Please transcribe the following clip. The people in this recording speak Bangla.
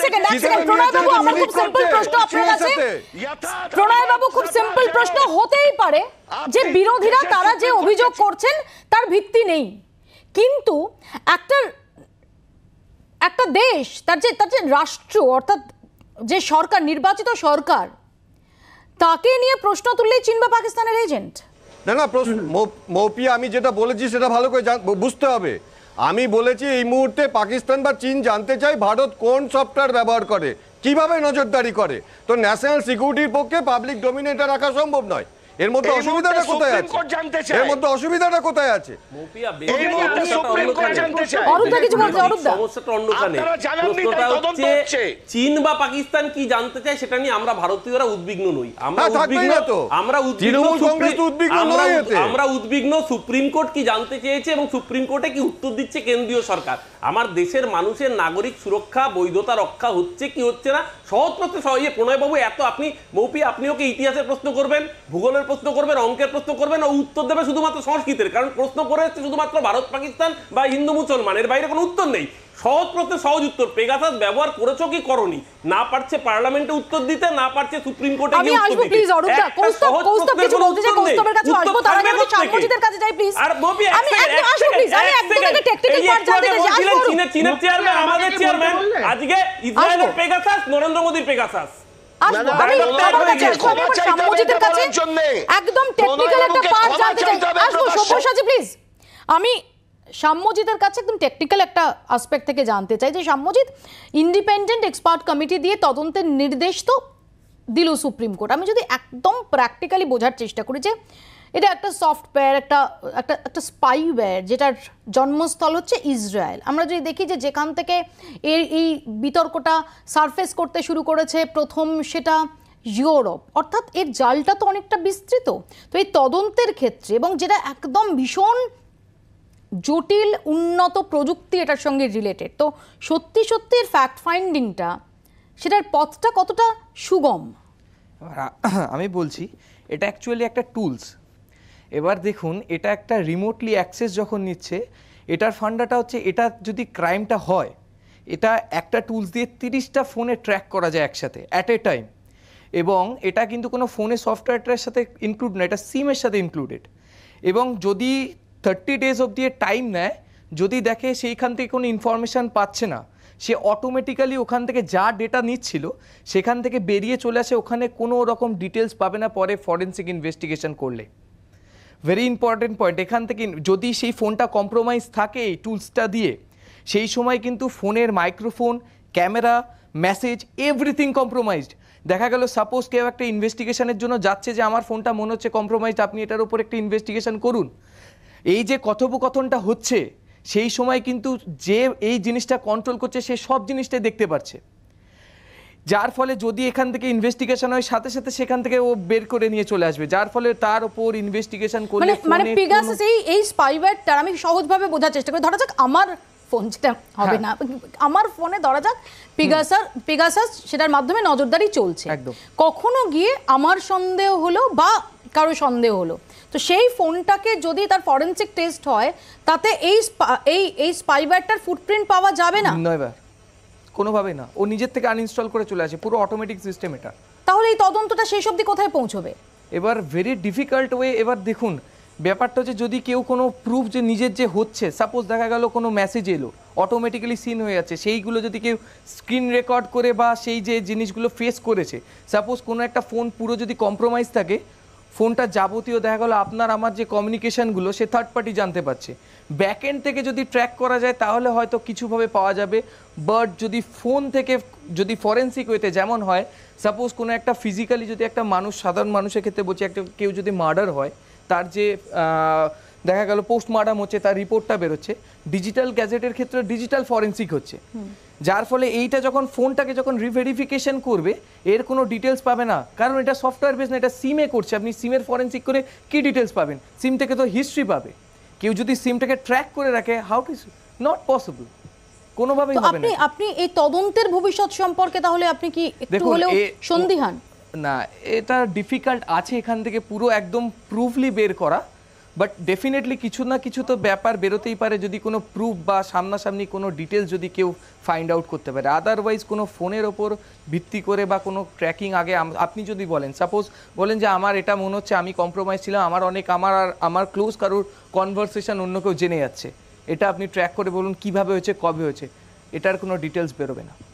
একটা দেশ তার যে তার যে রাষ্ট্র অর্থাৎ যে সরকার নির্বাচিত সরকার তাকে নিয়ে প্রশ্ন তুললেই চীন বা পাকিস্তানের এজেন্ট না না প্রশ্ন আমি যেটা বলেছি সেটা ভালো করে বুঝতে হবে আমি বলেছি এই মুহূর্তে পাকিস্তান বা চীন জানতে চাই ভারত কোন সফটওয়্যার ব্যবহার করে কিভাবে নজরদারি করে তো ন্যাশনাল সিকিউরিটির পক্ষে পাবলিক ডোমিনেটার রাখা সম্ভব নয় এর মধ্যে অসুবিধাটা কোথায় আছে এর মধ্যে অসুবিধাটা কোথায় আছে চীন বা পাকিস্তান কি জানতে চায় সেটা নিয়ে আমরা ভারতীয়রা উদ্বিগ্ন নই আমরা আমরা উদ্বিগ্ন সুপ্রিম কোর্ট কি জানতে চেয়েছে এবং সুপ্রিম কোর্টে কি উত্তর দিচ্ছে কেন্দ্রীয় সরকার আমার দেশের মানুষের নাগরিক সুরক্ষা বৈধতা রক্ষা হচ্ছে কি হচ্ছে না সহজ প্রশ্নে প্রণয়বাবু এত আপনি মৌপি আপনিও কি ইতিহাসের প্রশ্ন করবেন ভূগোলের ইসলামের প্রশ্ন করবে না অঙ্কের প্রশ্ন করবে না উত্তর দেবে শুধুমাত্র সংস্কৃতের কারণ প্রশ্ন করে এসছে শুধুমাত্র ভারত পাকিস্তান বা হিন্দু মুসলমান এর বাইরে কোনো উত্তর নেই সহজ প্রশ্নের সহজ উত্তর পেগাসাস ব্যবহার করেছো কি করনি না পারছে পার্লামেন্টে উত্তর দিতে না পারছে সুপ্রিম কোর্টে গিয়ে উত্তর দিতে প্লিজ অরূপ দা কৌস্তব কৌস্তব কিছু বলতে চাই কৌস্তবের কাছে আসবো তার আগে আমি কাছে যাই প্লিজ আর আমি একদম আসবো প্লিজ আমি একদম টেকনিক্যাল পার্ট জানতে চাই আসবো চীনের চীনের চেয়ারম্যান আমাদের চেয়ারম্যান আজকে ইসরায়েলের পেগাসাস নরেন্দ্র মোদির পেগাসাস একদম আমি শ্যামজিতের কাছে একদম টেকনিক্যাল একটা আসপেক্ট থেকে জানতে চাই যে সাম্যজিৎ ইন্ডিপেন্ডেন্ট এক্সপার্ট কমিটি দিয়ে তদন্তের নির্দেশ তো দিল সুপ্রিম কোর্ট আমি যদি একদম প্র্যাকটিক্যালি বোঝার চেষ্টা করি যে এটা একটা সফটওয়্যার একটা একটা একটা স্পাইওয়্যার যেটার জন্মস্থল হচ্ছে ইসরায়েল আমরা যদি দেখি যে যেখান থেকে এর এই বিতর্কটা সারফেস করতে শুরু করেছে প্রথম সেটা ইউরোপ অর্থাৎ এর জালটা তো অনেকটা বিস্তৃত তো এই তদন্তের ক্ষেত্রে এবং যেটা একদম ভীষণ জটিল উন্নত প্রযুক্তি এটার সঙ্গে রিলেটেড তো সত্যি সত্যি এর ফ্যাক্ট ফাইন্ডিংটা সেটার পথটা কতটা সুগম আমি বলছি এটা অ্যাকচুয়ালি একটা টুলস এবার দেখুন এটা একটা রিমোটলি অ্যাক্সেস যখন নিচ্ছে এটার ফান্ডাটা হচ্ছে এটা যদি ক্রাইমটা হয় এটা একটা টুলস দিয়ে তিরিশটা ফোনে ট্র্যাক করা যায় একসাথে অ্যাট এ টাইম এবং এটা কিন্তু কোনো ফোনে সফটওয়্যারটার সাথে ইনক্লুড না এটা সিমের সাথে ইনক্লুডেড এবং যদি থার্টি ডেজ দিয়ে টাইম নেয় যদি দেখে সেইখান থেকে কোনো ইনফরমেশান পাচ্ছে না সে অটোমেটিক্যালি ওখান থেকে যা ডেটা নিচ্ছিল সেখান থেকে বেরিয়ে চলে আসে ওখানে কোনো রকম ডিটেলস পাবে না পরে ফরেন্সিক ইনভেস্টিগেশন করলে ভেরি ইম্পর্টেন্ট পয়েন্ট এখান থেকে যদি সেই ফোনটা কম্প্রোমাইজ থাকে এই টুলসটা দিয়ে সেই সময় কিন্তু ফোনের microphone camera message everything compromised দেখা গেল সাপোজ কেউ একটা ইনভেস্টিগেশনের জন্য যাচ্ছে যে আমার ফোনটা মনে হচ্ছে কম্প্রোমাইজড আপনি এটার উপর একটা ইনভেস্টিগেশন করুন এই যে কথোপকথনটা হচ্ছে সেই সময় কিন্তু যে এই জিনিসটা কন্ট্রোল করছে সে সব জিনিসটাই দেখতে পাচ্ছে যার ফলে যদি এখান থেকে ইনভেস্টিগেশন হয় সাথে সাথে সেখান থেকে ও বের করে নিয়ে চলে আসবে যার ফলে তার উপর ইনভেস্টিগেশন করে মানে মানে পিগাসাস এই এই স্পাইওয়্যারটা আমি সহজভাবে বোঝার চেষ্টা করি ধরা যাক আমার ফোন যেটা হবে হ্যাঁ। না আমার ফোনে ধরা যাক পিগাসার পিগাসাস সেটার মাধ্যমে নজরদারি চলছে একদম কখনো গিয়ে আমার সন্দেহ হলো বা কারো সন্দেহ হলো তো সেই ফোনটাকে যদি তার ফরেনসিক টেস্ট হয় তাতে এই এই এই স্পাইওয়্যারটার ফুটপ্রিন্ট পাওয়া যাবে না নয়বার কোনোভাবেই না ও নিজের থেকে আনইনস্টল করে চলে আসে পুরো অটোমেটিক সিস্টেম এটা তাহলে এই তদন্তটা সেই অবধি কোথায় পৌঁছবে এবার ভেরি ডিফিকাল্ট ওয়ে এবার দেখুন ব্যাপারটা হচ্ছে যদি কেউ কোনো প্রুফ যে নিজের যে হচ্ছে সাপোজ দেখা গেল কোনো মেসেজ এলো অটোমেটিক্যালি সিন হয়ে যাচ্ছে সেইগুলো যদি কেউ স্ক্রিন রেকর্ড করে বা সেই যে জিনিসগুলো ফেস করেছে সাপোজ কোনো একটা ফোন পুরো যদি কম্প্রোমাইজ থাকে ফোনটা যাবতীয় দেখা গেলো আপনার আমার যে কমিউনিকেশানগুলো সে থার্ড পার্টি জানতে পারছে ব্যাকএন্ড থেকে যদি ট্র্যাক করা যায় তাহলে হয়তো কিছুভাবে পাওয়া যাবে বাট যদি ফোন থেকে যদি ফরেন্সিক ওয়েতে যেমন হয় সাপোজ কোনো একটা ফিজিক্যালি যদি একটা মানুষ সাধারণ মানুষের ক্ষেত্রে বলছে একটা কেউ যদি মার্ডার হয় তার যে দেখা গেল পোস্টমার্টাম হচ্ছে তার রিপোর্টটা বেরোচ্ছে ডিজিটাল গ্যাজেটের ক্ষেত্রে ডিজিটাল ফরেন্সিক হচ্ছে যার ফলে এইটা যখন ফোনটাকে যখন রিভেরিফিকেশন করবে এর কোনো ডিটেলস পাবে না কারণ এটা সফটওয়্যার বেস না এটা সিমে করছে আপনি সিমের ফরেন্সিক করে কি ডিটেলস পাবেন সিম থেকে তো হিস্ট্রি পাবে কেউ যদি সিমটাকে ট্র্যাক করে রাখে হাউ টু নট পসিবল কোনোভাবেই হবে না আপনি এই তদন্তের ভবিষ্যৎ সম্পর্কে তাহলে আপনি কি একটু হলেও সন্দিহান না এটা ডিফিকাল্ট আছে এখান থেকে পুরো একদম প্রুভলি বের করা বাট ডেফিনেটলি কিছু না কিছু তো ব্যাপার বেরোতেই পারে যদি কোনো প্রুফ বা সামনাসামনি কোনো ডিটেলস যদি কেউ ফাইন্ড আউট করতে পারে আদারওয়াইজ কোনো ফোনের ওপর ভিত্তি করে বা কোনো ট্র্যাকিং আগে আপনি যদি বলেন সাপোজ বলেন যে আমার এটা মনে হচ্ছে আমি কম্প্রোমাইজ ছিলাম আমার অনেক আমার আর আমার ক্লোজ কারোর কনভারসেশন অন্য কেউ জেনে যাচ্ছে এটা আপনি ট্র্যাক করে বলুন কিভাবে হয়েছে কবে হয়েছে এটার কোনো ডিটেলস বেরোবে না